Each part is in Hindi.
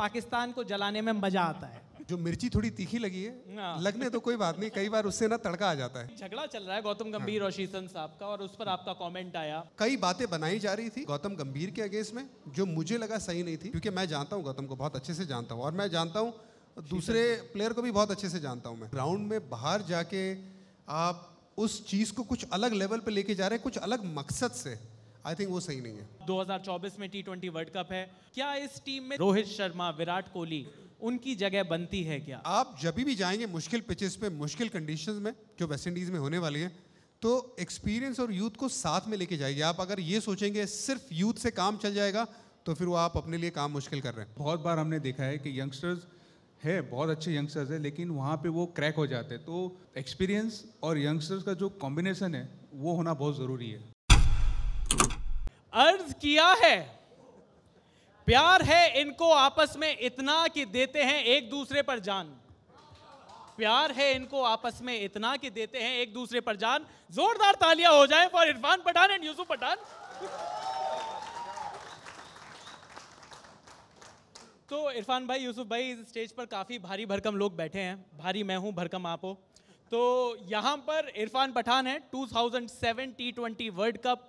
पाकिस्तान को जलाने में मजा आता है जो मिर्ची थोड़ी तीखी लगी है हाँ। लगने तो कोई बात नहीं कई बार उससे ना तड़का आ जाता है झगड़ा चल रहा है गौतम गंभीर और शीशन साहब का और उस पर आपका कमेंट आया कई बातें बनाई जा रही थी गौतम गंभीर के अगेंस्ट में जो मुझे लगा सही नहीं थी क्योंकि मैं जानता हूँ गौतम को बहुत अच्छे से जानता हूँ और मैं जानता हूँ दूसरे प्लेयर को भी बहुत अच्छे से जानता हूँ मैं ग्राउंड में बाहर जाके आप उस चीज़ को कुछ अलग लेवल पे लेके जा रहे हैं कुछ अलग मकसद से आई थिंक वो सही नहीं है 2024 में टी ट्वेंटी वर्ल्ड कप है क्या इस टीम में रोहित शर्मा विराट कोहली उनकी जगह बनती है क्या आप जब भी जाएंगे मुश्किल पिचेस पे मुश्किल कंडीशन में जो वेस्ट इंडीज़ में होने वाली है तो एक्सपीरियंस और यूथ को साथ में लेके जाइए आप अगर ये सोचेंगे सिर्फ यूथ से काम चल जाएगा तो फिर वो आप अपने लिए काम मुश्किल कर रहे हैं बहुत बार हमने देखा है कि यंगस्टर्स है बहुत अच्छे यंगस्टर्स हैं लेकिन वहाँ पे वो क्रैक हो जाते हैं तो एक्सपीरियंस और यंगस्टर्स का जो कॉम्बिनेशन है वो होना बहुत ज़रूरी है अर्ज किया है प्यार है इनको आपस में इतना कि देते हैं एक दूसरे पर जान प्यार है इनको आपस में इतना कि देते हैं एक दूसरे पर जान जोरदार तालियां हो जाए फॉर इरफान पठान एंड यूसुफ पठान तो इरफान भाई यूसुफ भाई इस स्टेज पर काफ़ी भारी भरकम लोग बैठे हैं भारी मैं हूं भरकम आप हो तो यहां पर इरफान पठान है 2007 T twenty World Cup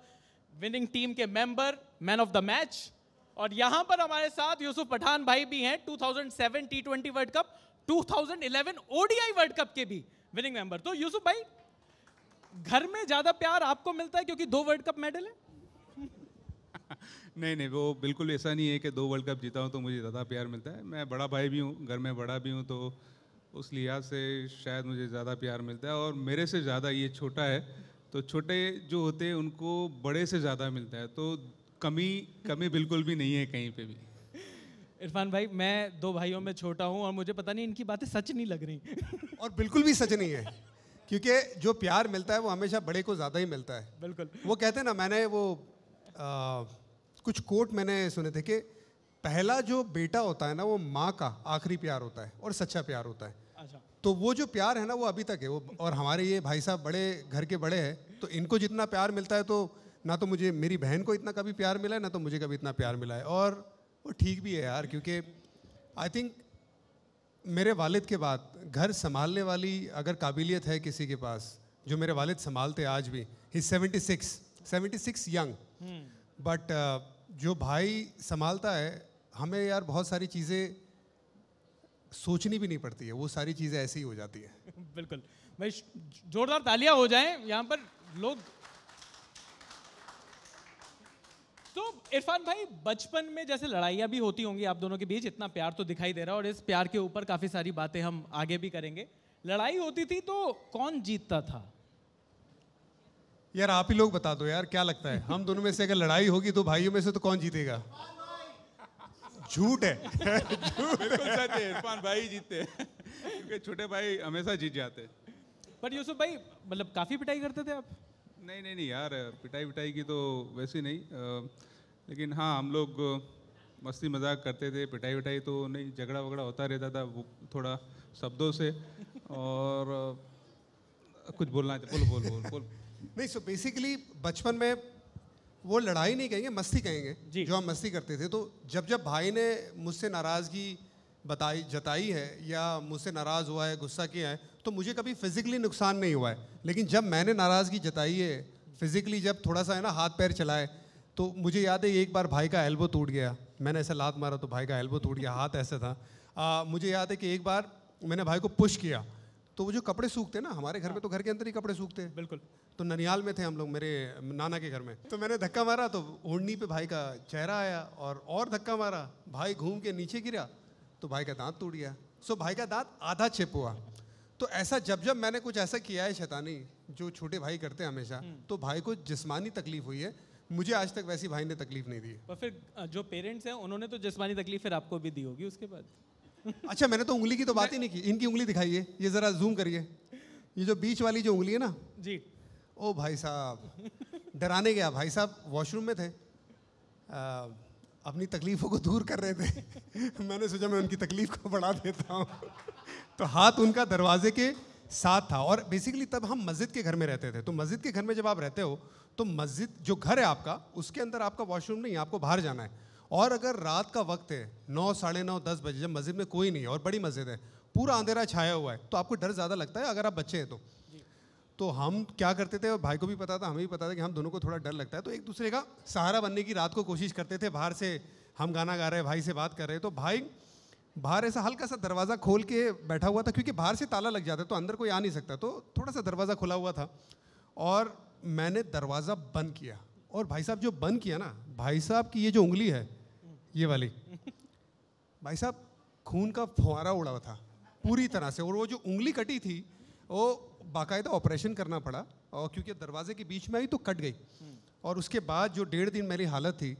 winning team के member man of the match और यहां पर हमारे साथ यूसुफ पठान भाई भी हैं 2007 T twenty World Cup 2011 ODI World Cup के भी विनिंग मेंबर तो यूसुफ भाई घर में ज्यादा प्यार आपको मिलता है क्योंकि दो वर्ल्ड कप मेडल है नहीं नहीं वो बिल्कुल ऐसा नहीं है कि दो वर्ल्ड कप जीता हूँ तो मुझे ज़्यादा प्यार मिलता है मैं बड़ा भाई भी हूँ घर में बड़ा भी हूँ तो उस लिहाज से शायद मुझे ज़्यादा प्यार मिलता है और मेरे से ज़्यादा ये छोटा है तो छोटे जो होते हैं उनको बड़े से ज़्यादा मिलता है तो कमी कमी बिल्कुल भी नहीं है कहीं पे भी इरफान भाई मैं दो भाइयों में छोटा हूँ और मुझे पता नहीं इनकी बातें सच नहीं लग रही और बिल्कुल भी सच नहीं है क्योंकि जो प्यार मिलता है वो हमेशा बड़े को ज़्यादा ही मिलता है बिल्कुल वो कहते हैं ना मैंने वो आ, कुछ कोट मैंने सुने थे कि पहला जो बेटा होता है ना वो माँ का आखिरी प्यार होता है और सच्चा प्यार होता है तो वो जो प्यार है ना वो अभी तक है वो और हमारे ये भाई साहब बड़े घर के बड़े हैं तो इनको जितना प्यार मिलता है तो ना तो मुझे मेरी बहन को इतना कभी प्यार मिला है ना तो मुझे कभी इतना प्यार मिला है और वो ठीक भी है यार क्योंकि आई थिंक मेरे वालिद के बाद घर संभालने वाली अगर काबिलियत है किसी के पास जो मेरे वालिद संभालते आज भी ही seventy six seventy six young but जो भाई संभालता है हमें यार बहुत सारी चीज़ें सोचनी भी नहीं पड़ती है वो सारी चीज़ें ऐसे ही हो जाती है बिल्कुल भाई जोरदार तालियां हो जाएं यहाँ पर लोग तो इरफान भाई बचपन में जैसे लड़ाइयाँ भी होती होंगी आप दोनों के बीच इतना प्यार तो दिखाई दे रहा है और इस प्यार के ऊपर काफ़ी सारी बातें हम आगे भी करेंगे लड़ाई होती थी तो कौन जीतता था यार आप ही लोग बता दो यार क्या लगता है हम दोनों में से अगर लड़ाई होगी तो भाइयों में से तो कौन जीतेगा झूठ है सच इरफान भाई जीते क्योंकि छोटे भाई हमेशा जीत जाते बट यूसुफ भाई मतलब काफ़ी पिटाई करते थे आप नहीं नहीं नहीं यार पिटाई पिटाई की तो वैसी नहीं आ, लेकिन हाँ हम लोग मस्ती मजाक करते थे पिटाई विटाई तो नहीं झगड़ा वगड़ा होता रहता था वो थोड़ा शब्दों से और कुछ बोलना बोल बोल बोल बोल नहीं सो बेसिकली बचपन में वो लड़ाई नहीं कहेंगे मस्ती कहेंगे जो हम मस्ती करते थे तो जब जब भाई ने मुझसे नाराज़गी बताई जताई है या मुझसे नाराज़ हुआ है गुस्सा किया है तो मुझे कभी फिज़िकली नुकसान नहीं हुआ है लेकिन जब मैंने नाराज़गी जताई है फिज़िकली जब थोड़ा सा है ना हाथ पैर चलाए तो मुझे याद है एक बार भाई का एल्बो टूट गया मैंने ऐसा लात मारा तो भाई का एल्बो टूट गया हाथ ऐसा था आ, मुझे याद है कि एक बार मैंने भाई को पुश किया तो वो जो कपड़े सूखते ना हमारे घर में हाँ। तो घर के अंदर ही कपड़े सूखते हैं बिल्कुल तो ननियाल में थे हम लोग मेरे नाना के घर में तो मैंने धक्का मारा तो ओढ़नी पे भाई का चेहरा आया और और धक्का मारा भाई घूम के नीचे गिरा तो भाई का दांत टूट गया सो भाई का दांत आधा छिप हुआ तो ऐसा जब जब मैंने कुछ ऐसा किया है शैतानी जो छोटे भाई करते हैं हमेशा हम्म। तो भाई को जिस्मानी तकलीफ हुई है मुझे आज तक वैसी भाई ने तकलीफ नहीं दी पर फिर जो पेरेंट्स हैं उन्होंने तो जिस्मानी तकलीफ फिर आपको भी दी होगी उसके बाद अच्छा मैंने तो उंगली की तो बात ही नहीं की इनकी उंगली दिखाइए ये जरा जूम करिए ये जो बीच वाली जो उंगली है ना जी ओ भाई साहब डराने गया भाई साहब वॉशरूम में थे आ, अपनी तकलीफ़ों को दूर कर रहे थे मैंने सोचा मैं उनकी तकलीफ़ को बढ़ा देता हूँ तो हाथ उनका दरवाजे के साथ था और बेसिकली तब हम मस्जिद के घर में रहते थे तो मस्जिद के घर में जब आप रहते हो तो मस्जिद जो घर है आपका उसके अंदर आपका वॉशरूम नहीं है आपको बाहर जाना है और अगर रात का वक्त है नौ साढ़े नौ दस बजे जब मस्जिद में कोई नहीं है और बड़ी मस्जिद है पूरा अंधेरा छाया हुआ है तो आपको डर ज़्यादा लगता है अगर आप बच्चे हैं तो तो हम क्या करते थे और भाई को भी पता था हमें भी पता था कि हम दोनों को थोड़ा डर लगता है तो एक दूसरे का सहारा बनने की रात को कोशिश करते थे बाहर से हम गाना गा रहे हैं भाई से बात कर रहे हैं तो भाई बाहर ऐसा हल्का सा दरवाज़ा खोल के बैठा हुआ था क्योंकि बाहर से ताला लग जाता है तो अंदर कोई आ नहीं सकता तो थोड़ा सा दरवाज़ा खुला हुआ था और मैंने दरवाज़ा बंद किया और भाई साहब जो बंद किया ना भाई साहब की ये जो उंगली है ये वाली भाई साहब खून का फुहारा उड़ा हुआ था पूरी तरह से और वो जो उंगली कटी थी वो बाकायदा ऑपरेशन करना पड़ा और क्योंकि दरवाजे के बीच में आई तो कट गई और उसके बाद जो डेढ़ दिन मेरी हालत थी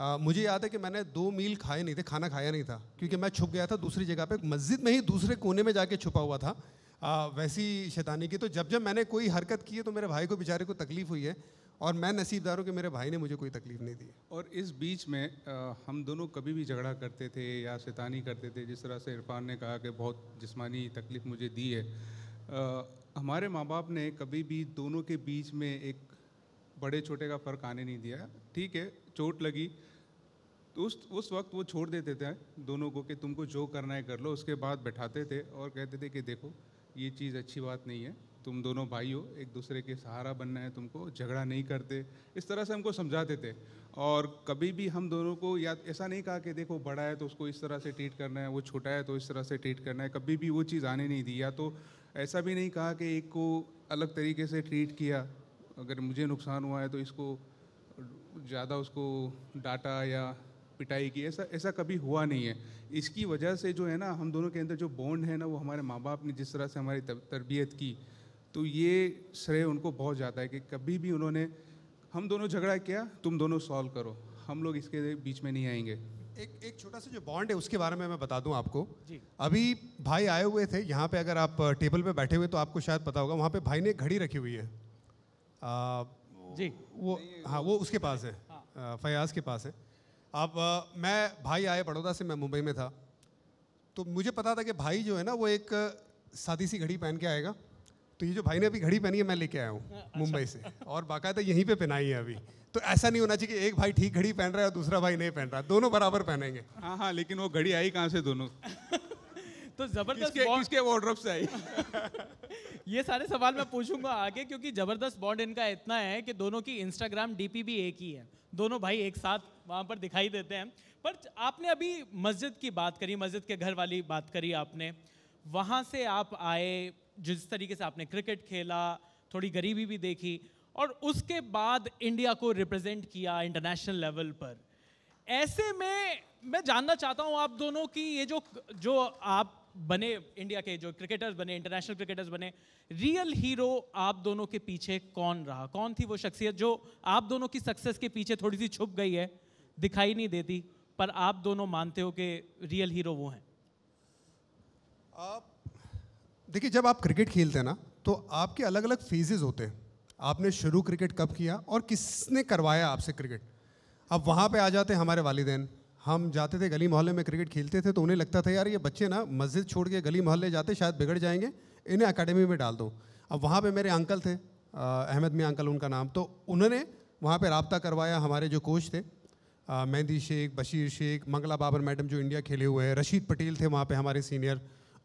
आ, मुझे याद है कि मैंने दो मील खाए नहीं थे खाना खाया नहीं था क्योंकि मैं छुप गया था दूसरी जगह पे मस्जिद में ही दूसरे कोने में जाके छुपा हुआ था आ, वैसी शैतानी की तो जब जब मैंने कोई हरकत की है तो मेरे भाई को बेचारे को तकलीफ़ हुई है और मैं नसीबदार हूँ कि मेरे भाई ने मुझे कोई तकलीफ नहीं दी और इस बीच में आ, हम दोनों कभी भी झगड़ा करते थे या शैतानी करते थे जिस तरह से इरफान ने कहा कि बहुत जिसमानी तकलीफ मुझे दी है आ, हमारे माँ बाप ने कभी भी दोनों के बीच में एक बड़े छोटे का फ़र्क आने नहीं दिया ठीक है चोट लगी तो उस उस वक्त वो छोड़ देते थे दोनों को कि तुमको जो करना है कर लो उसके बाद बैठाते थे और कहते थे कि देखो ये चीज़ अच्छी बात नहीं है तुम दोनों भाई हो एक दूसरे के सहारा बनना है तुमको झगड़ा नहीं करते इस तरह से हमको समझाते थे और कभी भी हम दोनों को या ऐसा नहीं कहा कि देखो बड़ा है तो उसको इस तरह से ट्रीट करना है वो छोटा है तो इस तरह से ट्रीट करना है कभी भी वो चीज़ आने नहीं दी या तो ऐसा भी नहीं कहा कि एक को अलग तरीके से ट्रीट किया अगर मुझे नुकसान हुआ है तो इसको ज़्यादा उसको डाटा या पिटाई की ऐसा ऐसा कभी हुआ नहीं है इसकी वजह से जो है ना हम दोनों के अंदर जो बॉन्ड है ना वो हमारे माँ बाप ने जिस तरह से हमारी तरबियत की तो ये श्रेय उनको बहुत ज़्यादा है कि कभी भी उन्होंने हम दोनों झगड़ा किया तुम दोनों सॉल्व करो हम लोग इसके बीच में नहीं आएंगे एक एक छोटा सा जो बॉन्ड है उसके बारे में मैं बता दूं आपको जी। अभी भाई आए हुए थे यहाँ पे अगर आप टेबल पे बैठे हुए तो आपको शायद पता होगा वहाँ पे भाई ने घड़ी रखी हुई है आ, जी वो हाँ वो उसके पास है हाँ। फयाज के पास है अब मैं भाई आए बड़ौदा से मैं मुंबई में था तो मुझे पता था कि भाई जो है ना वो एक सादी सी घड़ी पहन के आएगा तो ये जो भाई ने अभी घड़ी पहनी है मैं लेके आया हूँ हाँ, अच्छा। मुंबई से और बाकायदा यहीं पे पहनाई है अभी तो ऐसा नहीं होना चाहिए कि एक भाई ठीक घड़ी पहन रहा है और दूसरा भाई नहीं पहन रहा दोनों बराबर पहनेंगे हाँ हाँ लेकिन वो घड़ी आई कहाँ से दोनों तो जबरदस्त किसके वार्ड्रोप से आई ये सारे सवाल मैं पूछूंगा आगे क्योंकि जबरदस्त बॉन्ड इनका इतना है कि दोनों की इंस्टाग्राम डीपी भी एक ही है दोनों भाई एक साथ वहाँ पर दिखाई देते हैं पर आपने अभी मस्जिद की बात करी मस्जिद के घर वाली बात करी आपने वहाँ से आप आए जिस तरीके से आपने क्रिकेट खेला थोड़ी गरीबी भी देखी और उसके बाद इंडिया को रिप्रेजेंट किया इंटरनेशनल लेवल पर ऐसे में मैं जानना चाहता हूँ आप दोनों की ये जो जो आप बने इंडिया के जो क्रिकेटर्स बने इंटरनेशनल क्रिकेटर्स बने रियल हीरो आप दोनों के पीछे कौन रहा कौन थी वो शख्सियत जो आप दोनों की सक्सेस के पीछे थोड़ी सी छुप गई है दिखाई नहीं देती पर आप दोनों मानते हो कि रियल हीरो वो हैं आप देखिए जब आप क्रिकेट खेलते हैं ना तो आपके अलग अलग फेजेज़ होते हैं आपने शुरू क्रिकेट कब किया और किसने करवाया आपसे क्रिकेट अब वहाँ पे आ जाते हमारे वालदेन हम जाते थे गली मोहल्ले में क्रिकेट खेलते थे तो उन्हें लगता था यार ये बच्चे ना मस्जिद छोड़ के गली मोहल्ले जाते शायद बिगड़ जाएंगे इन्हें अकेडमी में डाल दो अब वहाँ पर मेरे अंकल थे अहमद मियाँ अंकल उनका नाम तो उन्होंने वहाँ पर रबता करवाया हमारे जो कोच थे मेहंदी शेख बशीर शेख मंगला बाबर मैडम जो इंडिया खेले हुए हैं रशीद पटेल थे वहाँ पर हमारे सीनियर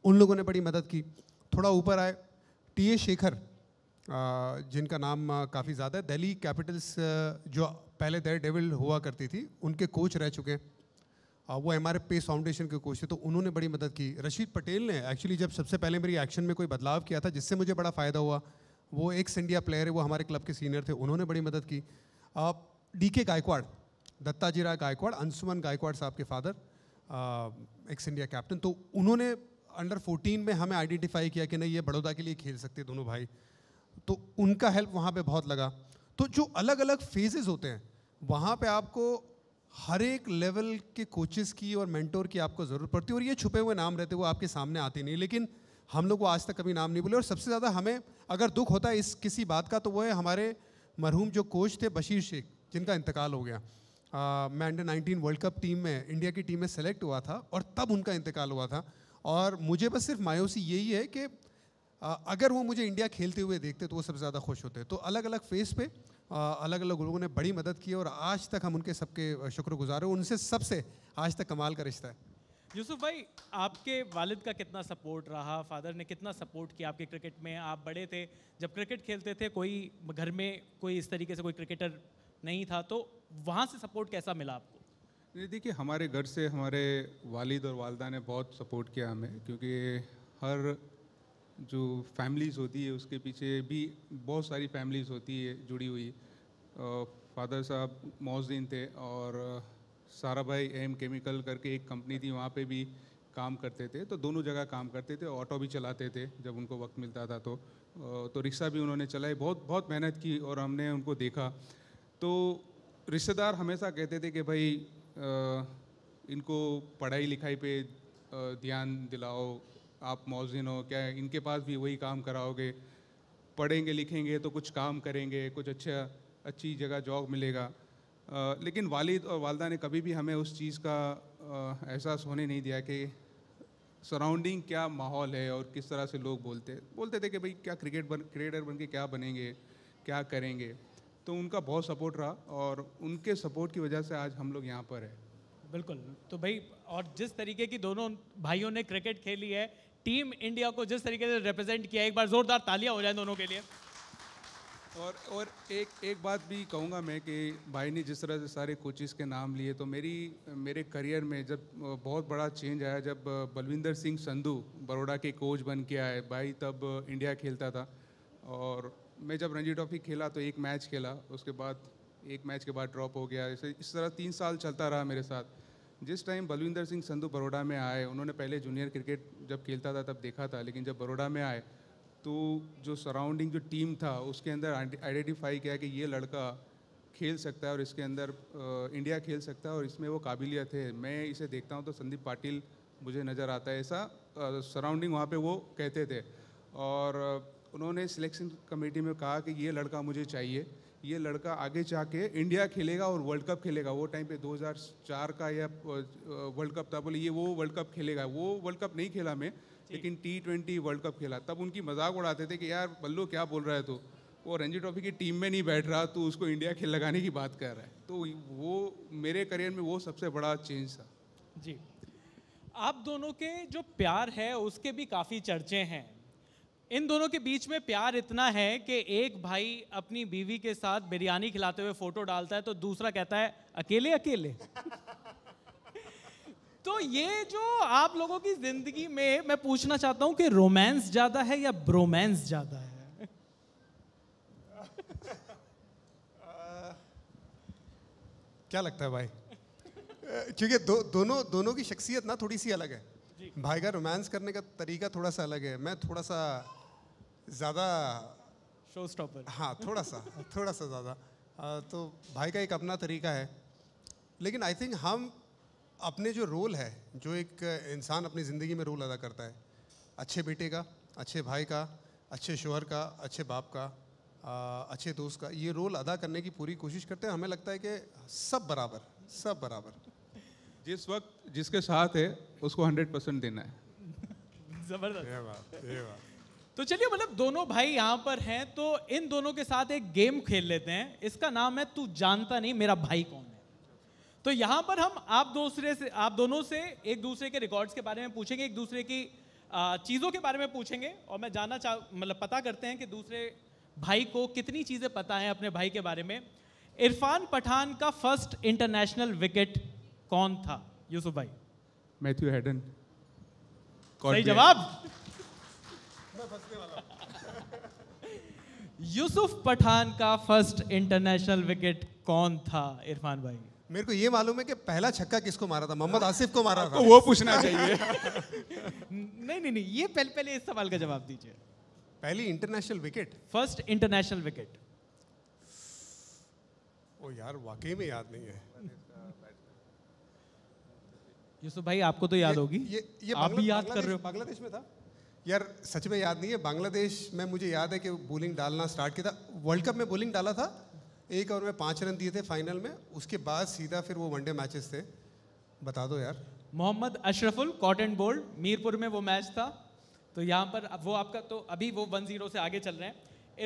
उन लोगों ने बड़ी मदद की थोड़ा ऊपर आए टी ए शेखर जिनका नाम काफ़ी ज़्यादा है दिल्ली कैपिटल्स जो पहले दर डेविल हुआ करती थी उनके कोच रह चुके हैं वो एम आर पेस फाउंडेशन के कोच थे तो उन्होंने बड़ी मदद की रशीद पटेल ने एक्चुअली जब सबसे पहले मेरी एक्शन में कोई बदलाव किया था जिससे मुझे बड़ा फ़ायदा हुआ वो एक इंडिया प्लेयर है वो हमारे क्लब के सीनियर थे उन्होंने बड़ी मदद की डी के गायकवाड़ दत्ताजी राय गायकवाड़ अंशुमन गायकवाड़ साहब के फादर एक्स इंडिया कैप्टन तो उन्होंने अंडर 14 में हमें आइडेंटिफाई किया कि नहीं ये बड़ौदा के लिए खेल सकते दोनों भाई तो उनका हेल्प वहाँ पे बहुत लगा तो जो अलग अलग फेजेस होते हैं वहाँ पे आपको हर एक लेवल के कोचेस की और मेंटोर की आपको ज़रूरत पड़ती है और ये छुपे हुए नाम रहते वो आपके सामने आते नहीं लेकिन हम लोग को आज तक कभी नाम नहीं बोले और सबसे ज़्यादा हमें अगर दुख होता है इस किसी बात का तो वो है हमारे मरहूम जो कोच थे बशीर शेख जिनका इंतकाल हो गया मैं अंडर 19 वर्ल्ड कप टीम में इंडिया की टीम में सेलेक्ट हुआ था और तब उनका इंतकाल हुआ था और मुझे बस सिर्फ मायूसी यही है कि अगर वो मुझे इंडिया खेलते हुए देखते तो वो सबसे ज़्यादा खुश होते तो अलग अलग फेस पे अलग अलग लोगों ने बड़ी मदद की और आज तक हम उनके सबके शुक्रगुजार हैं उनसे सबसे आज तक कमाल का रिश्ता है यूसुफ भाई आपके वालिद का कितना सपोर्ट रहा फादर ने कितना सपोर्ट किया आपके क्रिकेट में आप बड़े थे जब क्रिकेट खेलते थे कोई घर में कोई इस तरीके से कोई क्रिकेटर नहीं था तो वहाँ से सपोर्ट कैसा मिला आपको देखिए हमारे घर से हमारे वालिद और वालदा ने बहुत सपोर्ट किया हमें क्योंकि हर जो फैमिलीज़ होती है उसके पीछे भी बहुत सारी फैमिलीज़ होती है जुड़ी हुई फादर साहब मोहसिन थे और सारा भाई एम केमिकल करके एक कंपनी थी वहाँ पे भी काम करते थे तो दोनों जगह काम करते थे ऑटो भी चलाते थे जब उनको वक्त मिलता था तो तो रिक्शा भी उन्होंने चलाए बहुत बहुत मेहनत की और हमने उनको देखा तो रिश्तेदार हमेशा कहते थे कि भाई इनको पढ़ाई लिखाई पे ध्यान दिलाओ आप मौजिन हो क्या इनके पास भी वही काम कराओगे पढ़ेंगे लिखेंगे तो कुछ काम करेंगे कुछ अच्छा अच्छी जगह जॉब मिलेगा आ, लेकिन वालिद और वालदा ने कभी भी हमें उस चीज़ का एहसास होने नहीं दिया कि सराउंडिंग क्या माहौल है और किस तरह से लोग बोलते बोलते थे कि भाई क्या क्रिकेट बन क्रिकेटर बन के क्या बनेंगे क्या करेंगे तो उनका बहुत सपोर्ट रहा और उनके सपोर्ट की वजह से आज हम लोग यहाँ पर है बिल्कुल तो भाई और जिस तरीके की दोनों भाइयों ने क्रिकेट खेली है टीम इंडिया को जिस तरीके से रिप्रेजेंट किया एक बार जोरदार तालियां हो जाए दोनों के लिए और और एक एक बात भी कहूँगा मैं कि भाई ने जिस तरह से सारे कोचिज़ के नाम लिए तो मेरी मेरे करियर में जब बहुत बड़ा चेंज आया जब बलविंदर सिंह संधू बड़ोड़ा के कोच बन के आए भाई तब इंडिया खेलता था और मैं जब रणजी ट्रॉफी खेला तो एक मैच खेला उसके बाद एक मैच के बाद ड्रॉप हो गया इसे इस तरह तीन साल चलता रहा मेरे साथ जिस टाइम बलविंदर सिंह संधू बड़ोड़ा में आए उन्होंने पहले जूनियर क्रिकेट जब खेलता था तब देखा था लेकिन जब बड़ोड़ा में आए तो जो सराउंडिंग जो टीम था उसके अंदर आइडेंटिफाई किया कि ये लड़का खेल सकता है और इसके अंदर आ, इंडिया खेल सकता है और इसमें वो काबिलियत है मैं इसे देखता हूँ तो संदीप पाटिल मुझे नज़र आता है ऐसा सराउंडिंग वहाँ पर वो कहते थे और उन्होंने सिलेक्शन कमेटी में कहा कि ये लड़का मुझे चाहिए ये लड़का आगे जाके इंडिया खेलेगा और वर्ल्ड कप खेलेगा वो टाइम पे 2004 का या वर्ल्ड कप था बोले ये वो वर्ल्ड कप खेलेगा वो वर्ल्ड कप नहीं खेला मैं लेकिन टी ट्वेंटी वर्ल्ड कप खेला तब उनकी मजाक उड़ाते थे कि यार बल्लो क्या बोल रहा है तू वो रणजी ट्रॉफी की टीम में नहीं बैठ रहा तो उसको इंडिया खेल लगाने की बात कर रहा है तो वो मेरे करियर में वो सबसे बड़ा चेंज था जी आप दोनों के जो प्यार है उसके भी काफ़ी चर्चे हैं इन दोनों के बीच में प्यार इतना है कि एक भाई अपनी बीवी के साथ बिरयानी खिलाते हुए फोटो डालता है तो दूसरा कहता है अकेले अकेले तो ये जो आप लोगों की जिंदगी में मैं पूछना चाहता हूं कि रोमांस ज्यादा है या ब्रोमांस ज्यादा है क्या लगता है भाई क्योंकि दो, दोनों दोनों की शख्सियत ना थोड़ी सी अलग है भाई का रोमांस करने का तरीका थोड़ा सा अलग है मैं थोड़ा सा ज़्यादा शो स्टॉपर हाँ थोड़ा सा थोड़ा सा ज़्यादा तो भाई का एक अपना तरीका है लेकिन आई थिंक हम अपने जो रोल है जो एक इंसान अपनी ज़िंदगी में रोल अदा करता है अच्छे बेटे का अच्छे भाई का अच्छे शोहर का अच्छे बाप का आ, अच्छे दोस्त का ये रोल अदा करने की पूरी कोशिश करते हैं हमें लगता है कि सब बराबर सब बराबर जिस वक्त जिसके साथ है उसको हंड्रेड परसेंट देना है ज़बरदस्त तो चलिए मतलब दोनों भाई यहां पर हैं तो इन दोनों के साथ एक गेम खेल लेते हैं इसका नाम है तू जानता नहीं मेरा भाई कौन है तो यहाँ पर हम आप दूसरे से आप दोनों से एक दूसरे के रिकॉर्ड्स के बारे में पूछेंगे एक दूसरे की चीज़ों के बारे में पूछेंगे और मैं जानना चाह मतलब पता करते हैं कि दूसरे भाई को कितनी चीज़ें पता हैं अपने भाई के बारे में इरफान पठान का फर्स्ट इंटरनेशनल विकेट कौन था यूसुफ भाई मैथ्यू हेडन सही जवाब यूसुफ पठान का फर्स्ट इंटरनेशनल विकेट कौन था इरफान भाई मेरे को ये मालूम है कि पहला छक्का किसको मारा था मोहम्मद आसिफ को मारा था वो पूछना चाहिए नहीं नहीं नहीं ये पहले पहले इस सवाल का जवाब दीजिए पहली international wicket first international wicket ओ यार वाकई में याद नहीं है यूसुफ भाई आपको तो याद होगी ये, ये आप भी याद कर रहे हो बांग्लादेश में था यार सच में याद नहीं है बांग्लादेश में मुझे याद है कि बोलिंग डालना स्टार्ट किया था वर्ल्ड कप में बोलिंग डाला था एक ओवर में पाँच रन दिए थे फाइनल में उसके बाद सीधा फिर वो वनडे मैचेस थे बता दो यार Mohammad Ashraful caught and bowled Mirpur में वो मैच था तो यहाँ पर वो आपका तो अभी वो वन जीरो से आगे चल रहे हैं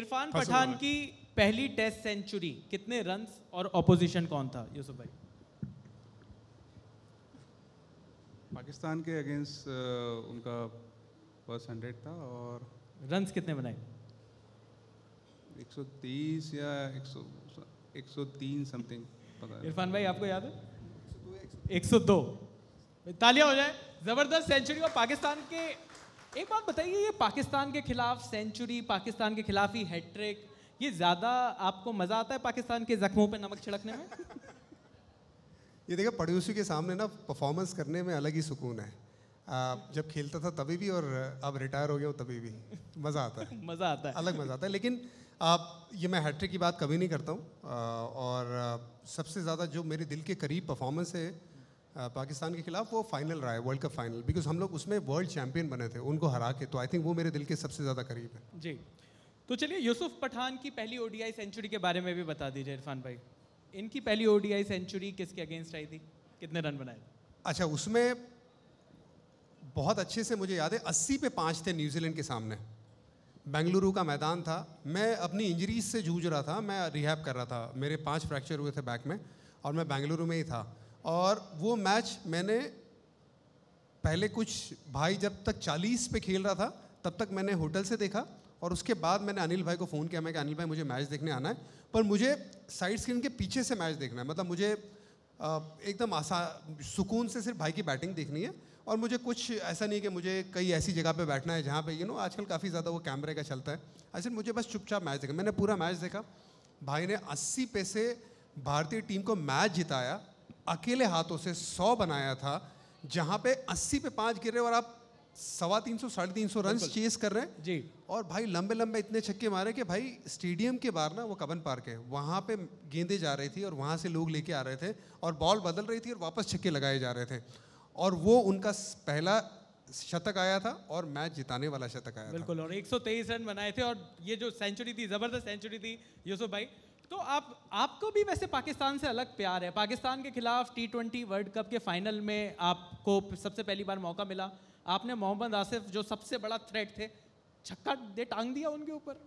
इरफान हाँ, पठान की पहली टेस्ट सेंचुरी कितने रन और ऑपोजिशन कौन था यूसुफ भाई पाकिस्तान के अगेंस्ट उनका फर्स्ट हंड्रेड था और रन कितने बनाए 130 या 100 103 समथिंग पता है इरफान भाई आपको याद है 102 तालियां हो जाए ज़बरदस्त सेंचुरी और पाकिस्तान के एक बात बताइए ये पाकिस्तान के खिलाफ सेंचुरी पाकिस्तान के खिलाफ ही हैट्रिक ये ज़्यादा आपको मज़ा आता है पाकिस्तान के जख्मों पे नमक छिड़कने में ये देखिए पड़ोसी के सामने ना परफॉर्मेंस करने में अलग ही सुकून है जब खेलता था तभी भी और अब रिटायर हो गया हो तभी भी मज़ा आता है मज़ा आता है अलग मज़ा आता है लेकिन आप ये मैं हैट्रिक की बात कभी नहीं करता हूँ और सबसे ज़्यादा जो मेरे दिल के करीब परफॉर्मेंस है पाकिस्तान के खिलाफ वो फाइनल रहा है वर्ल्ड कप फाइनल बिकॉज हम लोग उसमें वर्ल्ड चैम्पियन बने थे उनको हरा के तो आई थिंक वो मेरे दिल के सबसे ज़्यादा करीब है जी तो चलिए यूसुफ पठान की पहली ओ सेंचुरी के बारे में भी बता दीजिए इरफान भाई इनकी पहली ओ सेंचुरी किसके अगेंस्ट आई थी कितने रन बनाए अच्छा उसमें बहुत अच्छे से मुझे याद है अस्सी पे पाँच थे न्यूजीलैंड के सामने बेंगलुरु का मैदान था मैं अपनी इंजरीज से जूझ रहा था मैं रिहैब कर रहा था मेरे पाँच फ्रैक्चर हुए थे बैक में और मैं बेंगलुरु में ही था और वो मैच मैंने पहले कुछ भाई जब तक चालीस पे खेल रहा था तब तक मैंने होटल से देखा और उसके बाद मैंने अनिल भाई को फ़ोन किया मैं कि अनिल भाई मुझे मैच देखने आना है पर मुझे साइड स्क्रीन के पीछे से मैच देखना है मतलब मुझे एकदम आसा सुकून से सिर्फ भाई की बैटिंग देखनी है और मुझे कुछ ऐसा नहीं कि मुझे कई ऐसी जगह पे बैठना है जहाँ पे यू नो आजकल काफ़ी ज़्यादा वो कैमरे का चलता है अच्छा मुझे बस चुपचाप मैच देखा मैंने पूरा मैच देखा भाई ने अस्सी पैसे भारतीय टीम को मैच जिताया अकेले हाथों से सौ बनाया था जहाँ पे अस्सी पे पाँच गिर रहे और आप सवा तीन सौ साढ़े तीन सौ रन चेस कर रहे हैं जी और भाई लंबे लंबे इतने छक्के मारे कि भाई स्टेडियम के बाहर ना वो कबन पार्क है वहाँ पे गेंदे जा रही थी और वहाँ से लोग लेके आ रहे थे और बॉल बदल रही थी और वापस छक्के लगाए जा रहे थे और वो उनका पहला शतक आया था और मैच जिताने वाला शतक आया बिल्कुल था। और 123 रन बनाए थे और ये जो सेंचुरी थी ज़बरदस्त सेंचुरी थी यूसुफ भाई तो आप आपको भी वैसे पाकिस्तान से अलग प्यार है पाकिस्तान के खिलाफ टी ट्वेंटी वर्ल्ड कप के फाइनल में आपको सबसे पहली बार मौका मिला आपने मोहम्मद आसिफ जो सबसे बड़ा थ्रेट थे छक्का दे टांग दिया उनके ऊपर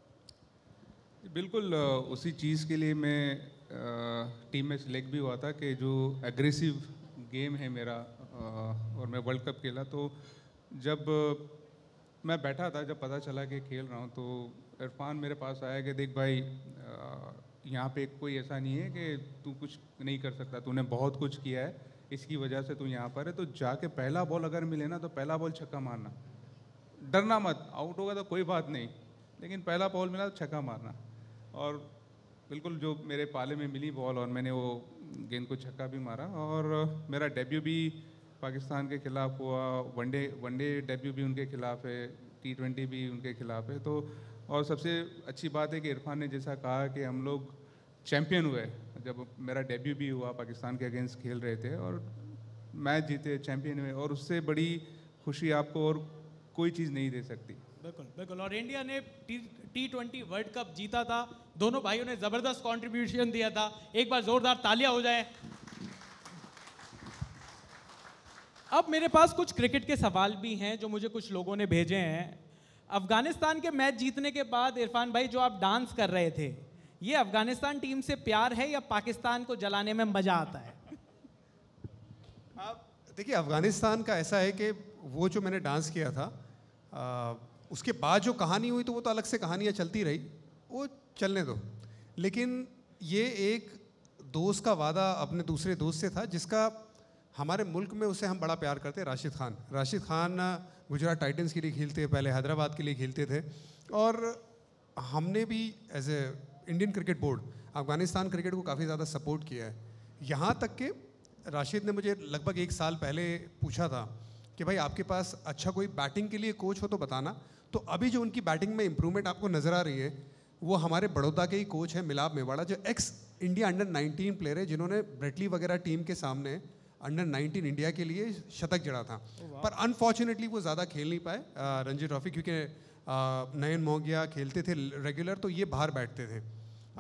बिल्कुल उसी चीज़ के लिए मैं टीम में सिलेक्ट भी हुआ था कि जो एग्रेसिव गेम है मेरा और मैं वर्ल्ड कप खेला तो जब मैं बैठा था जब पता चला कि खेल रहा हूँ तो इरफान मेरे पास आया कि देख भाई यहाँ पे कोई ऐसा नहीं है कि तू कुछ नहीं कर सकता तूने बहुत कुछ किया है इसकी वजह से तू यहाँ पर है तो जाके पहला बॉल अगर मिले ना तो पहला बॉल छक्का मारना डरना मत आउट होगा तो कोई बात नहीं लेकिन पहला बॉल मिला तो छक्का मारना और बिल्कुल जो मेरे पाले में मिली बॉल और मैंने वो गेंद को छक्का भी मारा और मेरा डेब्यू भी पाकिस्तान के खिलाफ हुआ वनडे वनडे डेब्यू भी उनके खिलाफ है टी ट्वेंटी भी उनके खिलाफ है तो और सबसे अच्छी बात है कि इरफान ने जैसा कहा कि हम लोग चैम्पियन हुए जब मेरा डेब्यू भी हुआ पाकिस्तान के अगेंस्ट खेल रहे थे और मैच जीते चैम्पियन हुए और उससे बड़ी खुशी आपको और कोई चीज़ नहीं दे सकती बिल्कुल बिल्कुल और इंडिया ने टी ट्वेंटी वर्ल्ड कप जीता था दोनों भाइयों ने ज़बरदस्त कॉन्ट्रीब्यूशन दिया था एक बार ज़ोरदार तालियां हो जाए अब मेरे पास कुछ क्रिकेट के सवाल भी हैं जो मुझे कुछ लोगों ने भेजे हैं अफगानिस्तान के मैच जीतने के बाद इरफान भाई जो आप डांस कर रहे थे ये अफगानिस्तान टीम से प्यार है या पाकिस्तान को जलाने में मज़ा आता है आप देखिए अफगानिस्तान का ऐसा है कि वो जो मैंने डांस किया था आ, उसके बाद जो कहानी हुई तो वो तो अलग से कहानियाँ चलती रही वो चलने दो लेकिन ये एक दोस्त का वादा अपने दूसरे दोस्त से था जिसका हमारे मुल्क में उसे हम बड़ा प्यार करते हैं राशिद खान राशिद खान गुजरात टाइटन्स के लिए खेलते थे पहले हैदराबाद के लिए खेलते थे और हमने भी as a Indian cricket board Afghanistan cricket को काफ़ी ज़्यादा सपोर्ट किया है यहाँ तक कि राशिद ने मुझे लगभग एक साल पहले पूछा था कि भाई आपके पास अच्छा कोई बैटिंग के लिए कोच हो तो बताना तो अभी जो उनकी बैटिंग में इम्प्रूवमेंट आपको नज़र आ रही है वो हमारे बड़ौदा के ही कोच हैं मिलाप मेवाड़ा जो एक्स इंडिया अंडर 19 प्लेयर है जिन्होंने ब्रेटली वगैरह टीम के सामने अंडर 19 इंडिया के लिए शतक जड़ा था oh, wow. पर अनफॉर्चुनेटली वो ज़्यादा खेल नहीं पाए रणजी ट्रॉफी क्योंकि नयन मोगिया खेलते थे रेगुलर तो ये बाहर बैठते थे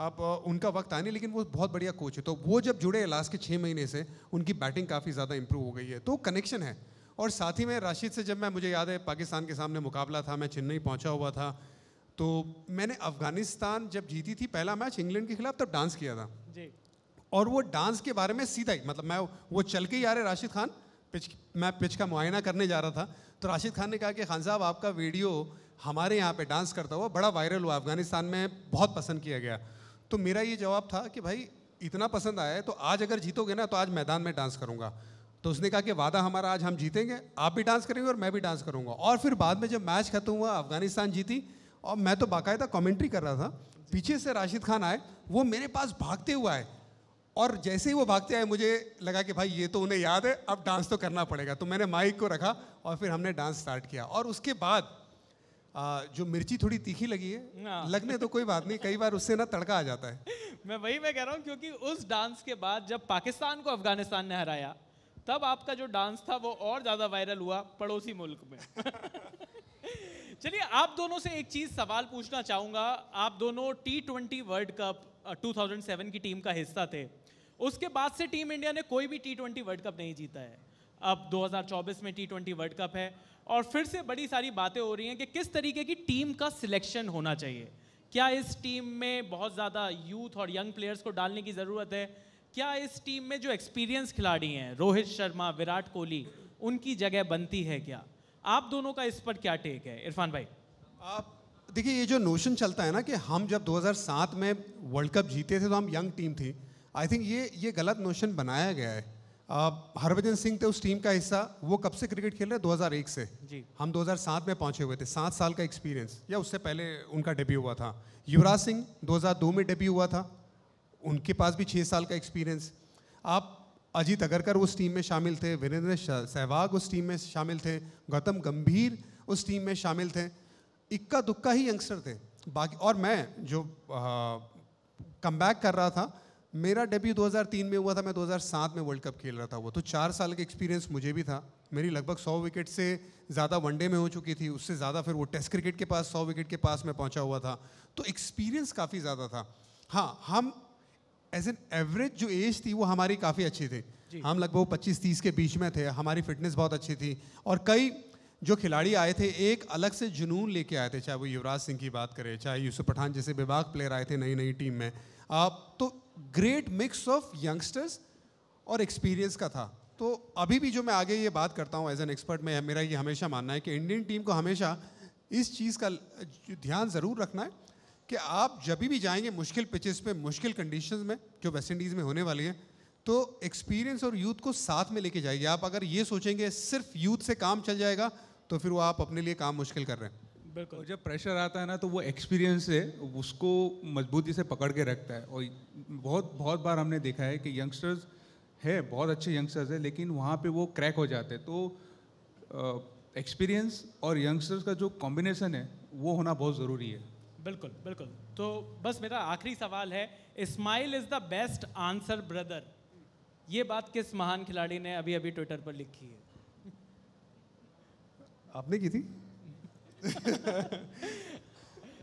आप उनका वक्त आने लेकिन वो बहुत बढ़िया कोच है तो वो जब जुड़े लास्ट के छः महीने से उनकी बैटिंग काफ़ी ज़्यादा इंप्रूव हो गई है तो कनेक्शन है और साथ ही में राशिद से जब मैं मुझे याद है पाकिस्तान के सामने मुकाबला था मैं चेन्नई पहुंचा हुआ था तो मैंने अफ़गानिस्तान जब जीती थी पहला मैच इंग्लैंड के खिलाफ तब डांस किया था जी और वो डांस के बारे में सीधा ही मतलब मैं वो चल के ही आ रहे राशिद खान पिच मैं पिच का मुआयना करने जा रहा था तो राशिद खान ने कहा कि खान साहब आपका वीडियो हमारे यहाँ पे डांस करता हुआ बड़ा वायरल हुआ अफगानिस्तान में बहुत पसंद किया गया तो मेरा ये जवाब था कि भाई इतना पसंद आया है तो आज अगर जीतोगे ना तो आज मैदान में डांस करूँगा तो उसने कहा कि वादा हमारा आज हम जीतेंगे आप भी डांस करेंगे और मैं भी डांस करूँगा और फिर बाद में जब मैच खत्म हुआ अफगानिस्तान जीती और मैं तो बाकायदा कमेंट्री कर रहा था पीछे से राशिद खान आए वो मेरे पास भागते हुए आए और जैसे ही वो भागते आए मुझे लगा कि भाई ये तो उन्हें याद है अब डांस तो करना पड़ेगा तो मैंने माइक को रखा और फिर हमने डांस स्टार्ट किया और उसके बाद जो मिर्ची थोड़ी तीखी लगी है लगने तो कोई बात नहीं कई बार उससे ना तड़का आ जाता है मैं वही मैं कह रहा हूँ क्योंकि उस डांस के बाद जब पाकिस्तान को अफगानिस्तान ने हराया तब आपका जो डांस था वो और ज़्यादा वायरल हुआ पड़ोसी मुल्क में चलिए आप दोनों से एक चीज़ सवाल पूछना चाहूँगा आप दोनों टी ट्वेंटी वर्ल्ड कप 2007 की टीम का हिस्सा थे उसके बाद से टीम इंडिया ने कोई भी टी ट्वेंटी वर्ल्ड कप नहीं जीता है अब 2024 में टी ट्वेंटी वर्ल्ड कप है और फिर से बड़ी सारी बातें हो रही हैं कि किस तरीके की टीम का सिलेक्शन होना चाहिए क्या इस टीम में बहुत ज़्यादा यूथ और यंग प्लेयर्स को डालने की ज़रूरत है क्या इस टीम में जो एक्सपीरियंस खिलाड़ी हैं रोहित शर्मा विराट कोहली उनकी जगह बनती है क्या आप दोनों का इस पर क्या टेक है इरफान भाई आप देखिए ये जो नोशन चलता है ना कि हम जब 2007 में वर्ल्ड कप जीते थे तो हम यंग टीम थी आई थिंक ये ये गलत नोशन बनाया गया है हरभजन सिंह थे उस टीम का हिस्सा वो कब से क्रिकेट खेल रहे हैं 2001 से जी हम 2007 में पहुंचे हुए थे सात साल का एक्सपीरियंस या उससे पहले उनका डेब्यू हुआ था युवराज सिंह 2002 में डेब्यू हुआ था उनके पास भी छः साल का एक्सपीरियंस आप अजीत अगरकर उस टीम में शामिल थे वीरेंद्र सहवाग उस टीम में शामिल थे गौतम गंभीर उस टीम में शामिल थे इक्का दुक्का ही यंगस्टर थे बाकी और मैं जो कम बैक कर रहा था मेरा डेब्यू 2003 में हुआ था मैं 2007 में वर्ल्ड कप खेल रहा था वो तो चार साल का एक्सपीरियंस मुझे भी था मेरी लगभग सौ विकेट से ज़्यादा वनडे में हो चुकी थी उससे ज़्यादा फिर वो टेस्ट क्रिकेट के पास सौ विकेट के पास में पहुँचा हुआ था तो एक्सपीरियंस काफ़ी ज़्यादा था हाँ हम एज एन एवरेज जो एज थी वो हमारी काफ़ी अच्छी थी हम लगभग पच्चीस तीस के बीच में थे हमारी फिटनेस बहुत अच्छी थी और कई जो खिलाड़ी आए थे एक अलग से जुनून लेके आए थे चाहे वो युवराज सिंह की बात करें चाहे यूसुफ पठान जैसे विभाग प्लेयर आए थे नई नई टीम में आप तो ग्रेट मिक्स ऑफ यंगस्टर्स और एक्सपीरियंस का था तो अभी भी जो मैं आगे ये बात करता हूँ एज एन एक्सपर्ट मैं मेरा ये हमेशा मानना है कि इंडियन टीम को हमेशा इस चीज़ का ध्यान ज़रूर रखना है कि आप जब भी जाएंगे मुश्किल पिचेस पे मुश्किल कंडीशंस में जो वेस्ट इंडीज़ में होने वाली है तो एक्सपीरियंस और यूथ को साथ में लेके जाइए आप अगर ये सोचेंगे सिर्फ यूथ से काम चल जाएगा तो फिर वो आप अपने लिए काम मुश्किल कर रहे हैं बिल्कुल जब प्रेशर आता है ना तो वो एक्सपीरियंस है उसको मजबूती से पकड़ के रखता है और बहुत बहुत बार हमने देखा है कि यंगस्टर्स है बहुत अच्छे यंगस्टर्स है लेकिन वहाँ पे वो क्रैक हो जाते हैं तो एक्सपीरियंस और यंगस्टर्स का जो कॉम्बिनेशन है वो होना बहुत ज़रूरी है बिल्कुल बिल्कुल तो बस मेरा आखिरी सवाल है smile is the best answer brother ये बात किस महान खिलाड़ी ने अभी अभी ट्विटर पर लिखी है आपने की थी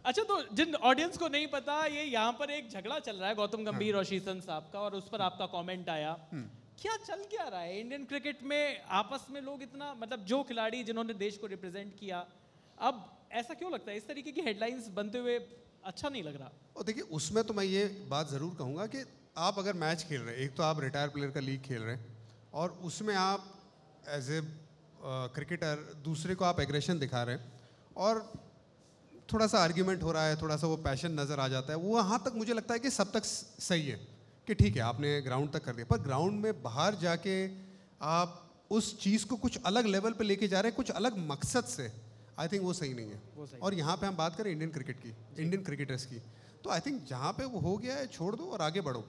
अच्छा तो जिन ऑडियंस को नहीं पता ये यहाँ पर एक झगड़ा चल रहा है गौतम हाँ। गंभीर और शीशन साहब का और उस पर आपका कमेंट आया हम्म। क्या चल क्या रहा है इंडियन क्रिकेट में आपस में लोग इतना मतलब जो खिलाड़ी जिन्होंने देश को रिप्रेजेंट किया अब ऐसा क्यों लगता है इस तरीके की हेडलाइंस बनते हुए अच्छा नहीं लग रहा और देखिए उसमें तो मैं ये बात ज़रूर कहूँगा कि आप अगर मैच खेल रहे हैं एक तो आप रिटायर प्लेयर का लीग खेल रहे हैं और उसमें आप एज ए क्रिकेटर दूसरे को आप एग्रेशन दिखा रहे हैं और थोड़ा सा आर्ग्यूमेंट हो रहा है थोड़ा सा वो पैशन नज़र आ जाता है वो वहाँ तक मुझे लगता है कि सब तक सही है कि ठीक है आपने ग्राउंड तक कर दिया पर ग्राउंड में बाहर जाके आप उस चीज़ को कुछ अलग लेवल पे लेके जा रहे हैं कुछ अलग मकसद से आई थिंक वो सही नहीं है सही और यहाँ पे हम बात करें इंडियन क्रिकेट की इंडियन क्रिकेटर्स की तो आई थिंक जहाँ पे वो हो गया है छोड़ दो और आगे बढ़ो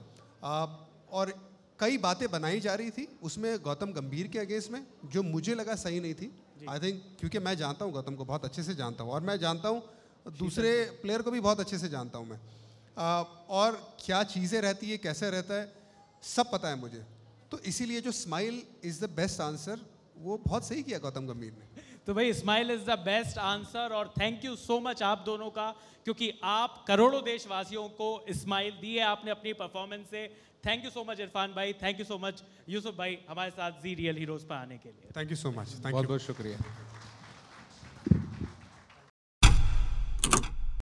आप और कई बातें बनाई जा रही थी उसमें गौतम गंभीर के अगेंस्ट में जो मुझे लगा सही नहीं थी आई थिंक क्योंकि मैं जानता हूँ गौतम को बहुत अच्छे से जानता हूँ और मैं जानता हूँ दूसरे प्लेयर को भी बहुत अच्छे से जानता हूँ मैं और क्या चीज़ें रहती है कैसे रहता है सब पता है मुझे तो इसीलिए जो smile is the best answer वो बहुत सही किया गौतम गंभीर ने तो भाई smile is the best answer और थैंक यू सो मच आप दोनों का क्योंकि आप करोड़ों देशवासियों को स्माइल दी है आपने अपनी परफॉर्मेंस से thank you so much Irfan भाई thank you so much Yusuf भाई हमारे साथ जी रियल हीरोज पर आने के लिए थैंक यू सो मच बहुत बहुत शुक्रिया